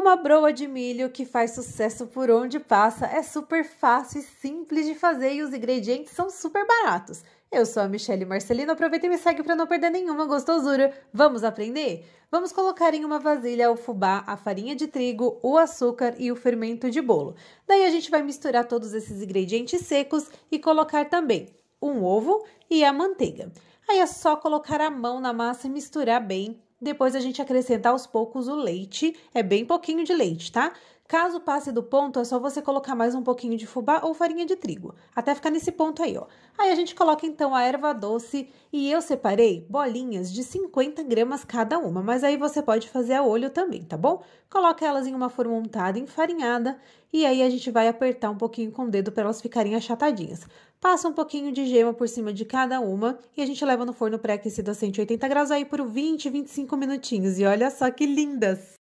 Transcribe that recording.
uma broa de milho que faz sucesso por onde passa, é super fácil e simples de fazer e os ingredientes são super baratos. Eu sou a Michelle Marcelino, aproveita e me segue para não perder nenhuma gostosura. Vamos aprender? Vamos colocar em uma vasilha o fubá, a farinha de trigo, o açúcar e o fermento de bolo. Daí a gente vai misturar todos esses ingredientes secos e colocar também um ovo e a manteiga. Aí é só colocar a mão na massa e misturar bem depois a gente acrescenta aos poucos o leite, é bem pouquinho de leite, tá? Caso passe do ponto, é só você colocar mais um pouquinho de fubá ou farinha de trigo, até ficar nesse ponto aí, ó. Aí a gente coloca então a erva doce e eu separei bolinhas de 50 gramas cada uma, mas aí você pode fazer a olho também, tá bom? Coloca elas em uma forma untada, enfarinhada, e aí a gente vai apertar um pouquinho com o dedo para elas ficarem achatadinhas. Passa um pouquinho de gema por cima de cada uma e a gente leva no forno pré-aquecido a 180 graus aí por 20, 25 minutinhos. E olha só que lindas!